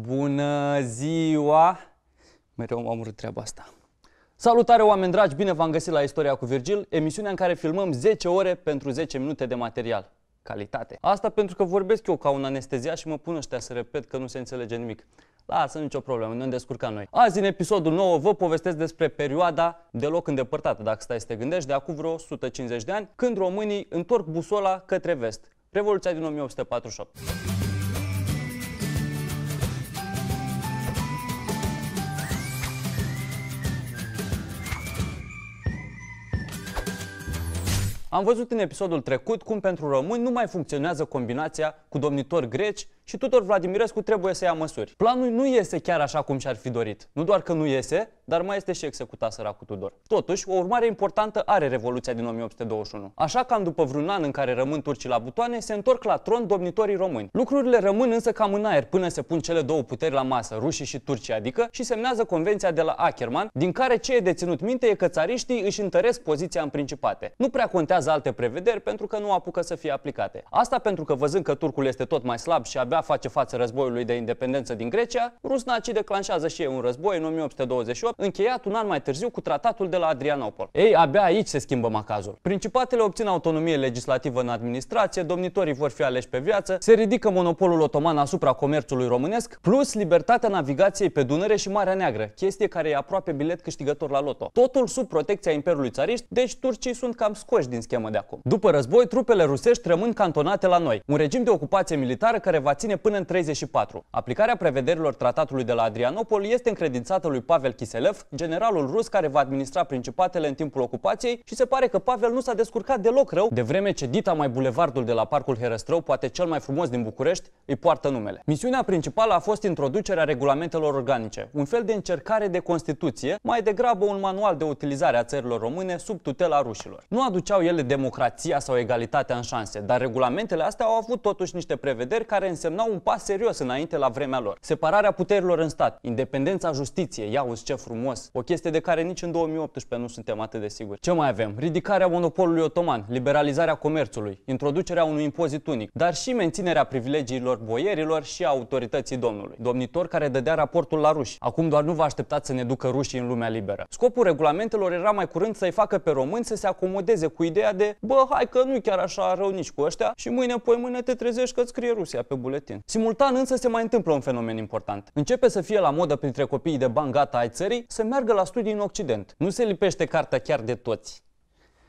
Bună ziua! Mereu am urât treaba asta. Salutare oameni dragi, bine v-am găsit la Istoria cu Virgil, emisiunea în care filmăm 10 ore pentru 10 minute de material. Calitate. Asta pentru că vorbesc eu ca un anestezia și mă pun ăștia să repet că nu se înțelege nimic. Lasă, nicio problemă, ne descurcăm noi. Azi, în episodul 9, vă povestesc despre perioada deloc îndepărtată, dacă stai să te gândești, de acum vreo 150 de ani, când românii întorc busola către vest. Revoluția din 1848. Am văzut în episodul trecut cum pentru români nu mai funcționează combinația cu domnitori greci și Tudor Vladimirescu trebuie să ia măsuri. Planul nu iese chiar așa cum și-ar fi dorit. Nu doar că nu iese, dar mai este și executat săracul Tudor. Totuși, o urmare importantă are Revoluția din 1821. Așa cam după vreun an în care rămân turcii la butoane, se întorc la tron domnitorii români. Lucrurile rămân însă cam în aer până se pun cele două puteri la masă, rușii și turcii adică, și semnează convenția de la Ackerman, din care ce e deținut minte e că țariștii își întăresc poziția în principate. Nu prea contează alte prevederi pentru că nu apucă să fie aplicate. Asta pentru că văzând că turcul este tot mai slab și abia abia face față războiului de independență din Grecia, rusnacii declanșează și ei un război în 1828, încheiat un an mai târziu cu tratatul de la Adrianopol. Ei, abia aici se schimbă macazul. Principatele obțin autonomie legislativă în administrație, domnitorii vor fi aleși pe viață, se ridică monopolul otoman asupra comerțului românesc, plus libertatea navigației pe Dunăre și Marea Neagră, chestie care e aproape bilet câștigător la loto. Totul sub protecția Imperiului Țariști, deci turcii sunt cam scoși din schemă de acum. După război, trupele rusești rămân cantonate la noi. Un regim de ocupație militară care va ține până în 34. Aplicarea prevederilor tratatului de la Adrianopol este încredințată lui Pavel Kiselev, generalul rus care va administra principatele în timpul ocupației și se pare că Pavel nu s-a descurcat deloc rău, de vreme ce dita mai bulevardul de la Parcul Herăstrău, poate cel mai frumos din București, îi poartă numele. Misiunea principală a fost introducerea regulamentelor organice, un fel de încercare de Constituție, mai degrabă un manual de utilizare a țărilor române sub tutela rușilor. Nu aduceau ele democrația sau egalitatea în șanse, dar regulamentele astea au avut totuși niște prevederi care însemnau însemnau un pas serios înainte la vremea lor. Separarea puterilor în stat, independența justiției, ia ce frumos, o chestie de care nici în 2018 nu suntem atât de siguri. Ce mai avem? Ridicarea monopolului otoman, liberalizarea comerțului, introducerea unui impozit unic, dar și menținerea privilegiilor boierilor și a autorității domnului, domnitor care dădea raportul la ruși. Acum doar nu vă așteptați să ne ducă rușii în lumea liberă. Scopul regulamentelor era mai curând să-i facă pe români să se acomodeze cu ideea de bă, hai că nu chiar așa rău nici cu ăștia și mâine, poi mâine te trezești că scrie Rusia pe buletin buletin. Simultan însă se mai întâmplă un fenomen important. Începe să fie la modă printre copiii de bani gata ai țării să meargă la studii în Occident. Nu se lipește cartea chiar de toți.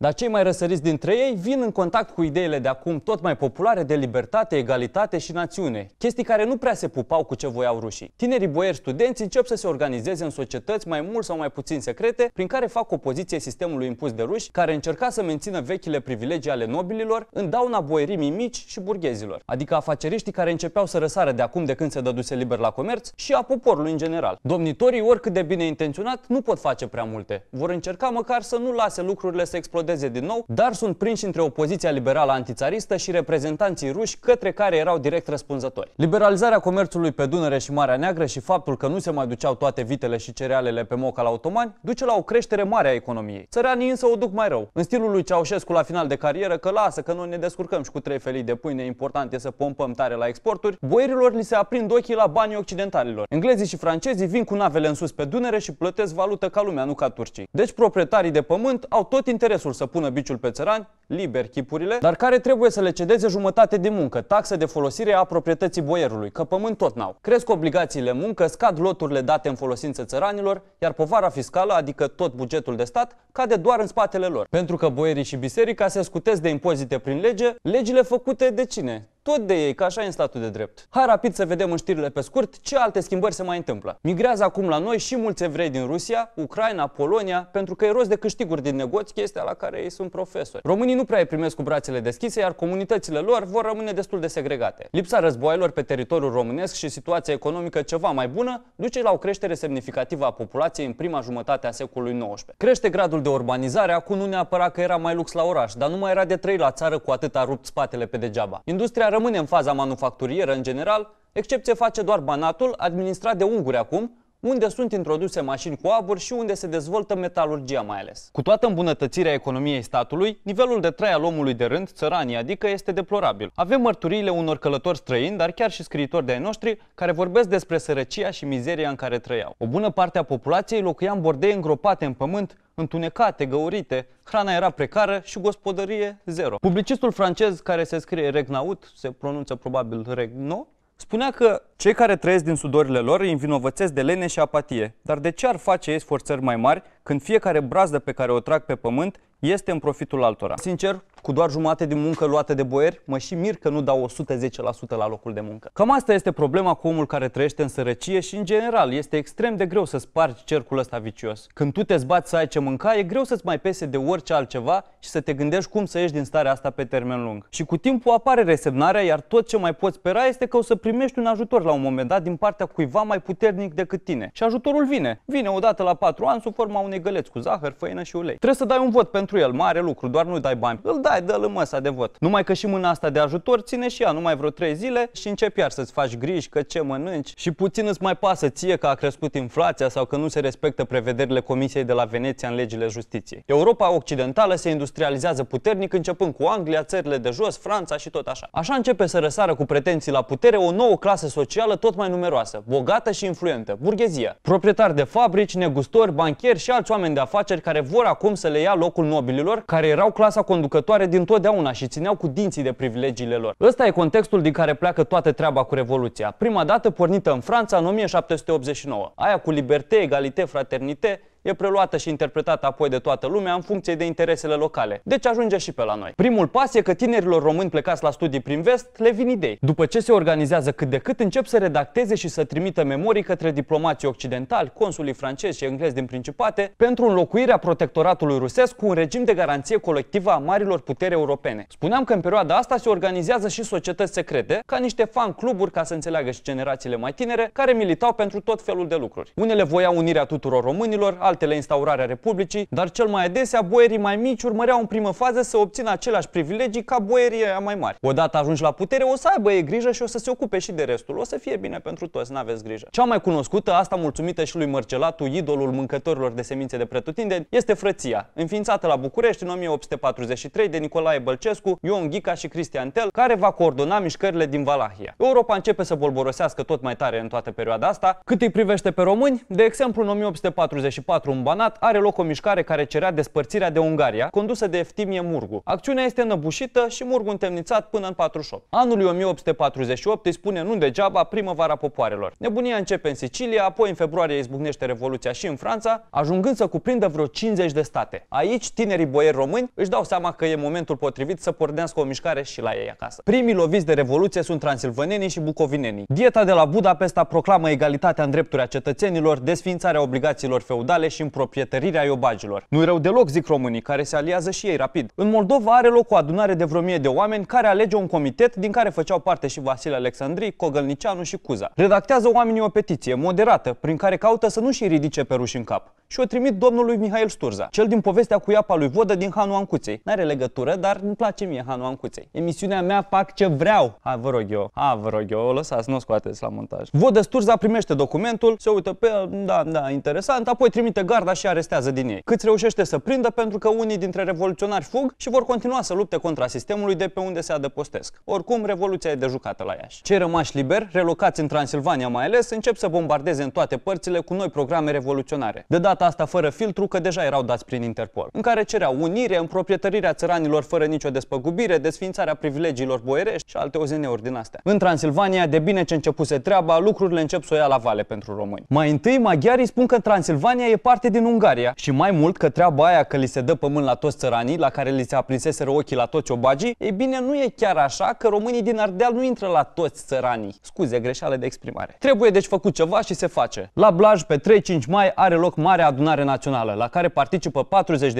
Dar cei mai răsăriți dintre ei vin în contact cu ideile de acum tot mai populare de libertate, egalitate și națiune, chestii care nu prea se pupau cu ce voiau rușii. Tinerii boieri studenți încep să se organizeze în societăți mai mult sau mai puțin secrete, prin care fac opoziție sistemului impus de ruși, care încerca să mențină vechile privilegii ale nobililor în dauna boierimii mici și burghezilor, adică afaceriștii care începeau să răsară de acum de când se dăduse liber la comerț și a poporului în general. Domnitorii, oricât de bine intenționat, nu pot face prea multe. Vor încerca măcar să nu lase lucrurile să explodeze explodeze din nou, dar sunt prinși între opoziția liberală antițaristă și reprezentanții ruși către care erau direct răspunzători. Liberalizarea comerțului pe Dunăre și Marea Neagră și faptul că nu se mai duceau toate vitele și cerealele pe moca la otomani duce la o creștere mare a economiei. Țăranii însă o duc mai rău. În stilul lui Ceaușescu la final de carieră că lasă că noi ne descurcăm și cu trei felii de pâine importante să pompăm tare la exporturi, boierilor li se aprind ochii la banii occidentalilor. Englezii și francezii vin cu navele în sus pe Dunăre și plătesc valută ca lumea, nu ca turcii. Deci proprietarii de pământ au tot interesul să pună biciul pe țărani, liber chipurile, dar care trebuie să le cedeze jumătate de muncă, taxă de folosire a proprietății boierului, că pământ tot n-au. Cresc obligațiile muncă, scad loturile date în folosință țăranilor, iar povara fiscală, adică tot bugetul de stat, cade doar în spatele lor. Pentru că boierii și biserica se scutesc de impozite prin lege, legile făcute de cine? tot de ei, că așa e în statul de drept. Hai rapid să vedem în știrile pe scurt ce alte schimbări se mai întâmplă. Migrează acum la noi și mulți evrei din Rusia, Ucraina, Polonia, pentru că e rost de câștiguri din negoți, chestia la care ei sunt profesori. Românii nu prea îi primesc cu brațele deschise, iar comunitățile lor vor rămâne destul de segregate. Lipsa războaielor pe teritoriul românesc și situația economică ceva mai bună duce la o creștere semnificativă a populației în prima jumătate a secolului XIX. Crește gradul de urbanizare, acum nu neapărat că era mai lux la oraș, dar nu mai era de trei la țară cu a rupt spatele pe degeaba. Industria rămâne în faza manufacturieră în general, excepție face doar Banatul, administrat de unguri acum, unde sunt introduse mașini cu abur și unde se dezvoltă metalurgia mai ales. Cu toată îmbunătățirea economiei statului, nivelul de trai al omului de rând, țăranii, adică, este deplorabil. Avem mărturiile unor călători străini, dar chiar și scriitori de ai noștri, care vorbesc despre sărăcia și mizeria în care trăiau. O bună parte a populației locuia în bordei îngropate în pământ, întunecate, găurite, hrana era precară și gospodărie zero. Publicistul francez care se scrie Regnaut, se pronunță probabil Regnaut, Spunea că cei care trăiesc din sudorile lor îi învinovățesc de lene și apatie. Dar de ce ar face ei sforțări mai mari când fiecare brazdă pe care o trag pe pământ este în profitul altora? Sincer, cu doar jumate din muncă luată de boieri, mă și mir că nu dau 110% la locul de muncă. Cam asta este problema cu omul care trăiește în sărăcie și, în general, este extrem de greu să spargi cercul ăsta vicios. Când tu te zbați să ai ce mânca, e greu să-ți mai pese de orice altceva și să te gândești cum să ieși din starea asta pe termen lung. Și cu timpul apare resemnarea, iar tot ce mai poți spera este că o să primești un ajutor la un moment dat din partea cuiva mai puternic decât tine. Și ajutorul vine. Vine odată la 4 ani sub forma unei găleți cu zahăr, făină și ulei. Trebuie să dai un vot pentru el, mare lucru, doar nu dai bani. Îl dai hai dă-l în măsa de vot. Numai că și mâna asta de ajutor ține și ea numai vreo 3 zile și începi iar să-ți faci griji că ce mănânci și puțin îți mai pasă ție că a crescut inflația sau că nu se respectă prevederile Comisiei de la Veneția în legile justiției. Europa Occidentală se industrializează puternic începând cu Anglia, țările de jos, Franța și tot așa. Așa începe să răsară cu pretenții la putere o nouă clasă socială tot mai numeroasă, bogată și influentă, burghezia. Proprietari de fabrici, negustori, banchieri și alți oameni de afaceri care vor acum să le ia locul nobililor care erau clasa conducătoare favoare din totdeauna și țineau cu dinții de privilegiile lor. Ăsta e contextul din care pleacă toată treaba cu Revoluția. Prima dată pornită în Franța în 1789. Aia cu liberté, egalité, fraternité, e preluată și interpretată apoi de toată lumea în funcție de interesele locale. Deci ajunge și pe la noi. Primul pas e că tinerilor români plecați la studii prin vest le vin idei. După ce se organizează cât de cât, încep să redacteze și să trimită memorii către diplomații occidentali, consulii francezi și englezi din Principate, pentru înlocuirea protectoratului rusesc cu un regim de garanție colectivă a marilor puteri europene. Spuneam că în perioada asta se organizează și societăți secrete, ca niște fan cluburi, ca să înțeleagă și generațiile mai tinere, care militau pentru tot felul de lucruri. Unele voiau unirea tuturor românilor, alte departe la instaurarea Republicii, dar cel mai adesea boierii mai mici urmăreau în primă fază să obțină aceleași privilegii ca boierii aia mai mari. Odată ajungi la putere, o să aibă ei grijă și o să se ocupe și de restul. O să fie bine pentru toți, n-aveți grijă. Cea mai cunoscută, asta mulțumită și lui Mărcelatu, idolul mâncătorilor de semințe de pretutindeni, este frăția, înființată la București în 1843 de Nicolae Bălcescu, Ion Ghica și Cristian Tel, care va coordona mișcările din Valahia. Europa începe să bolborosească tot mai tare în toată perioada asta. Cât îi privește pe români, de exemplu în 1844 în Banat are loc o mișcare care cerea despărțirea de Ungaria, condusă de Eftimie Murgu. Acțiunea este înăbușită și Murgu întemnițat până în 48. Anul 1848 îi spune nu degeaba primăvara popoarelor. Nebunia începe în Sicilia, apoi în februarie izbucnește Revoluția și în Franța, ajungând să cuprindă vreo 50 de state. Aici, tinerii boieri români își dau seama că e momentul potrivit să pornească o mișcare și la ei acasă. Primii loviți de Revoluție sunt transilvanenii și bucovinenii. Dieta de la Budapesta proclamă egalitatea în drepturile cetățenilor, desfințarea obligațiilor feudale vânzare și împroprietărirea iobagilor. Nu-i rău deloc, zic românii, care se aliază și ei rapid. În Moldova are loc o adunare de vreo mie de oameni care alege un comitet din care făceau parte și Vasile Alexandrii, Cogălnicianu și Cuza. Redactează oamenii o petiție moderată, prin care caută să nu-și ridice pe ruși în cap și o trimit domnului Mihail Sturza, cel din povestea cu iapa lui Vodă din Hanu Ancuței. N-are legătură, dar îmi place mie Hanu Ancuței. Emisiunea mea fac ce vreau. Ha, vă rog eu, ha, vă rog eu, o lăsați, nu o scoateți la montaj. Vodă Sturza primește documentul, se uită pe el, da, da, interesant, apoi trimite garda și arestează din ei. Cât reușește să prindă pentru că unii dintre revoluționari fug și vor continua să lupte contra sistemului de pe unde se adăpostesc. Oricum, revoluția e de jucată la Iași. Cei rămași liberi, relocați în Transilvania mai ales, încep să bombardeze în toate părțile cu noi programe revoluționare. De data data asta fără filtru, că deja erau dați prin Interpol, în care cereau unire, împroprietărirea țăranilor fără nicio despăgubire, desfințarea privilegiilor boierești și alte OZN-uri din astea. În Transilvania, de bine ce începuse treaba, lucrurile încep să o ia la vale pentru români. Mai întâi, maghiarii spun că Transilvania e parte din Ungaria și mai mult că treaba aia că li se dă pământ la toți țăranii, la care li se aprinseseră ochii la toți obagii, e bine, nu e chiar așa că românii din Ardeal nu intră la toți țăranii. Scuze, greșeală de exprimare. Trebuie deci făcut ceva și se face. La Blaj, pe 3-5 mai, are loc marea adunare națională, la care participă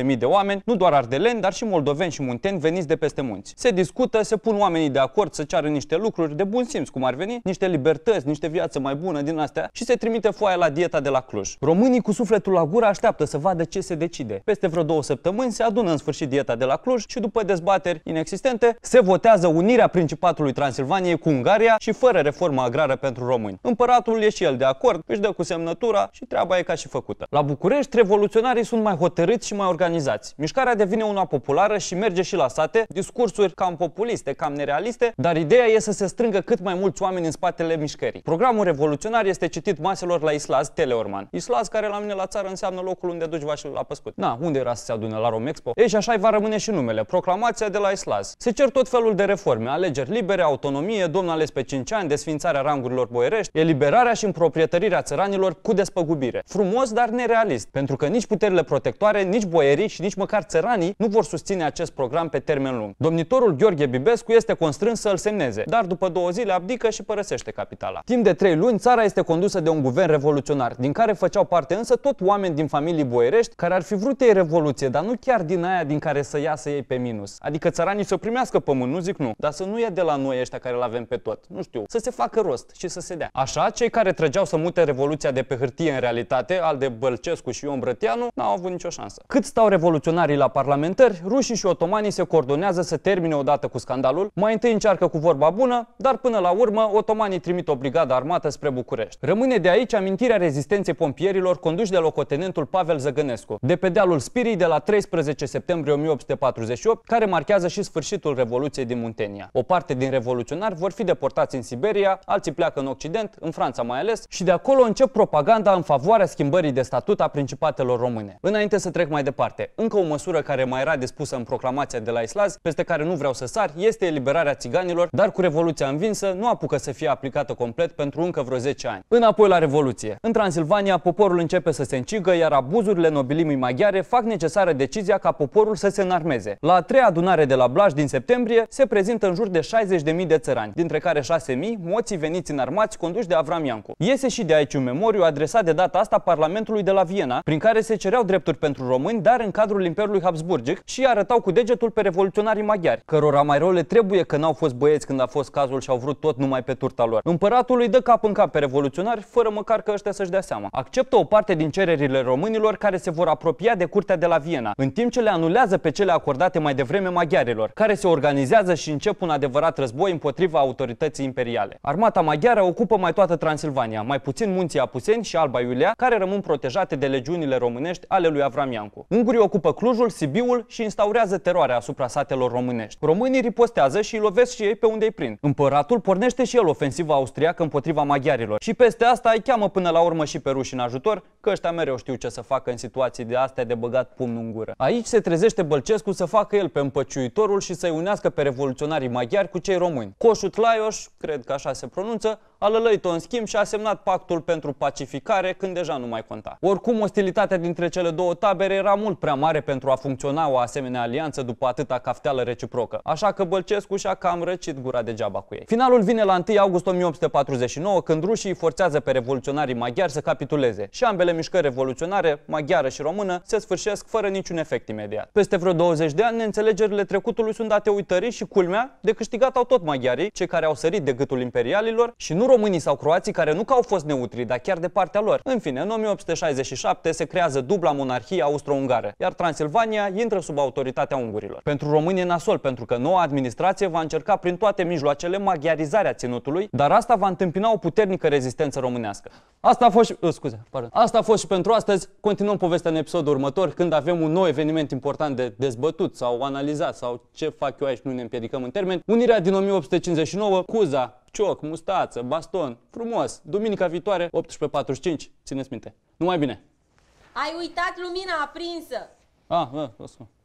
40.000 de oameni, nu doar ardeleni, dar și moldoveni și munteni veniți de peste munți. Se discută, se pun oamenii de acord să ceară niște lucruri de bun simț, cum ar veni, niște libertăți, niște viață mai bună din astea și se trimite foaia la dieta de la Cluj. Românii cu sufletul la gură așteaptă să vadă ce se decide. Peste vreo două săptămâni se adună în sfârșit dieta de la Cluj și după dezbateri inexistente se votează unirea Principatului Transilvaniei cu Ungaria și fără reformă agrară pentru români. Împăratul e și el de acord, își dă cu semnătura și treaba e ca și făcută. La București București, revoluționarii sunt mai hotărâți și mai organizați. Mișcarea devine una populară și merge și la sate, discursuri cam populiste, cam nerealiste, dar ideea e să se strângă cât mai mulți oameni în spatele mișcării. Programul revoluționar este citit maselor la Islaz Teleorman. Islaz, care la mine la țară înseamnă locul unde duci vașul la păscut. Na, unde era să se adune la Romexpo? Ei, și așa va rămâne și numele, proclamația de la Islaz. Se cer tot felul de reforme, alegeri libere, autonomie, domn ales pe 5 ani, desfințarea rangurilor boierești, eliberarea și împroprietărirea țăranilor cu despăgubire. Frumos, dar nereal socialist, pentru că nici puterile protectoare, nici boierii și nici măcar țăranii nu vor susține acest program pe termen lung. Domnitorul Gheorghe Bibescu este constrâns să îl semneze, dar după două zile abdică și părăsește capitala. Timp de trei luni, țara este condusă de un guvern revoluționar, din care făceau parte însă tot oameni din familii boierești care ar fi vrut ei revoluție, dar nu chiar din aia din care să iasă ei pe minus. Adică țăranii să primească pământ, nu zic nu, dar să nu ia de la noi ăștia care îl avem pe tot, nu știu, să se facă rost și să se dea. Așa, cei care trăgeau să mute revoluția de pe hârtie în realitate, al de Bălcescu Ceaușescu și Ion Brătianu n-au avut nicio șansă. Cât stau revoluționarii la parlamentări, rușii și otomanii se coordonează să termine odată cu scandalul, mai întâi încearcă cu vorba bună, dar până la urmă otomanii trimit o brigadă armată spre București. Rămâne de aici amintirea rezistenței pompierilor conduși de locotenentul Pavel Zăgănescu, de pe dealul Spirii de la 13 septembrie 1848, care marchează și sfârșitul Revoluției din Muntenia. O parte din revoluționari vor fi deportați în Siberia, alții pleacă în Occident, în Franța mai ales, și de acolo încep propaganda în favoarea schimbării de statut a principatelor române. Înainte să trec mai departe, încă o măsură care mai era dispusă în proclamația de la Islaz, peste care nu vreau să sar, este eliberarea țiganilor, dar cu Revoluția învinsă nu apucă să fie aplicată complet pentru încă vreo 10 ani. Înapoi la Revoluție. În Transilvania, poporul începe să se încigă, iar abuzurile nobilimii maghiare fac necesară decizia ca poporul să se înarmeze. La a treia adunare de la Blaj din septembrie se prezintă în jur de 60.000 de țărani, dintre care 6.000 moții veniți înarmați conduși de Avram Iancu. Iese și de aici un memoriu adresat de data asta Parlamentului de la Viena, prin care se cereau drepturi pentru români, dar în cadrul Imperiului Habsburgic și arătau cu degetul pe revoluționarii maghiari, cărora mai rău le trebuie că n-au fost băieți când a fost cazul și au vrut tot numai pe turta lor. Împăratul îi dă cap în cap pe revoluționari, fără măcar că ăștia să-și dea seama. Acceptă o parte din cererile românilor care se vor apropia de curtea de la Viena, în timp ce le anulează pe cele acordate mai devreme maghiarilor, care se organizează și încep un adevărat război împotriva autorității imperiale. Armata maghiară ocupă mai toată Transilvania, mai puțin munții Apuseni și Alba Iulia, care rămân protejate de legiunile românești ale lui Avram Iancu. Ungurii ocupă Clujul, Sibiul și instaurează teroarea asupra satelor românești. Românii ripostează și îi lovesc și ei pe unde îi prind. Împăratul pornește și el ofensiva austriacă împotriva maghiarilor și peste asta îi cheamă până la urmă și pe ruși în ajutor, că ăștia mereu știu ce să facă în situații de astea de băgat pumnul în gură. Aici se trezește Bălcescu să facă el pe împăciuitorul și să-i unească pe revoluționarii maghiari cu cei români. Coșut Laioș, cred că așa se pronunță, Alălăito, în schimb, și-a semnat pactul pentru pacificare când deja nu mai conta. Oricum, ostilitatea dintre cele două tabere era mult prea mare pentru a funcționa o asemenea alianță după atâta cafteală reciprocă, așa că Bălcescu și-a cam răcit gura degeaba cu ei. Finalul vine la 1 august 1849, când rușii forțează pe revoluționarii maghiari să capituleze și ambele mișcări revoluționare, maghiară și română, se sfârșesc fără niciun efect imediat. Peste vreo 20 de ani, neînțelegerile trecutului sunt date uitării și culmea, de câștigat au tot maghiarii, cei care au sărit de gâtul imperialilor și nu românii sau croații care nu că au fost neutri, dar chiar de partea lor. În fine, în 1867 se creează dubla monarhie austro-ungară, iar Transilvania intră sub autoritatea ungurilor. Pentru români nasol, pentru că noua administrație va încerca prin toate mijloacele maghiarizarea ținutului, dar asta va întâmpina o puternică rezistență românească. Asta a fost Uh, scuze, pardon. Asta a fost și pentru astăzi. Continuăm povestea în episodul următor, când avem un nou eveniment important de dezbătut sau analizat sau ce fac eu aici, nu ne împiedicăm în termen. Unirea din 1859, Cuza, cioc, mustață, baston, frumos. Duminica viitoare, 18.45, țineți minte. Numai bine! Ai uitat lumina aprinsă! Ah, da, o să...